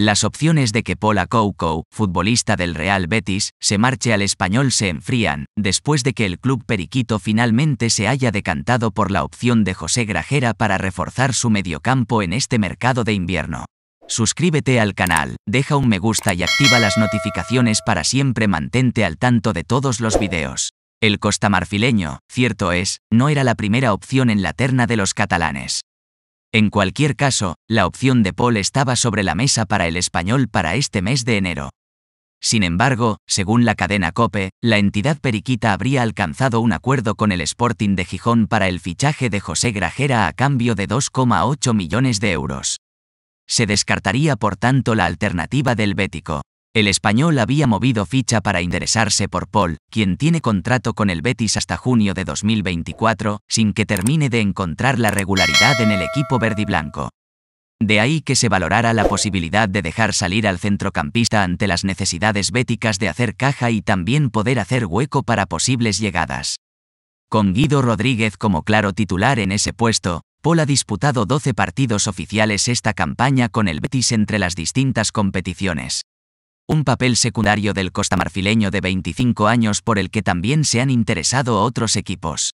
Las opciones de que Pola Coco, futbolista del Real Betis, se marche al español se enfrían, después de que el club periquito finalmente se haya decantado por la opción de José Grajera para reforzar su mediocampo en este mercado de invierno. Suscríbete al canal, deja un me gusta y activa las notificaciones para siempre mantente al tanto de todos los videos. El costamarfileño, cierto es, no era la primera opción en la terna de los catalanes. En cualquier caso, la opción de Paul estaba sobre la mesa para el español para este mes de enero. Sin embargo, según la cadena COPE, la entidad periquita habría alcanzado un acuerdo con el Sporting de Gijón para el fichaje de José Grajera a cambio de 2,8 millones de euros. Se descartaría por tanto la alternativa del Bético. El español había movido ficha para interesarse por Paul, quien tiene contrato con el Betis hasta junio de 2024, sin que termine de encontrar la regularidad en el equipo verdiblanco. De ahí que se valorara la posibilidad de dejar salir al centrocampista ante las necesidades béticas de hacer caja y también poder hacer hueco para posibles llegadas. Con Guido Rodríguez como claro titular en ese puesto, Paul ha disputado 12 partidos oficiales esta campaña con el Betis entre las distintas competiciones un papel secundario del costamarfileño de 25 años por el que también se han interesado otros equipos.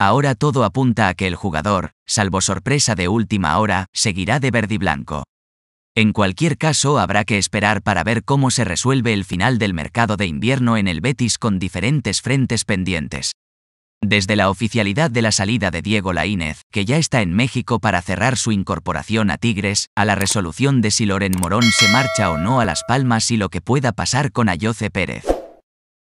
Ahora todo apunta a que el jugador, salvo sorpresa de última hora, seguirá de verde y blanco. En cualquier caso, habrá que esperar para ver cómo se resuelve el final del mercado de invierno en el Betis con diferentes frentes pendientes. Desde la oficialidad de la salida de Diego Laínez, que ya está en México para cerrar su incorporación a Tigres, a la resolución de si Loren Morón se marcha o no a Las Palmas y lo que pueda pasar con Ayoce Pérez.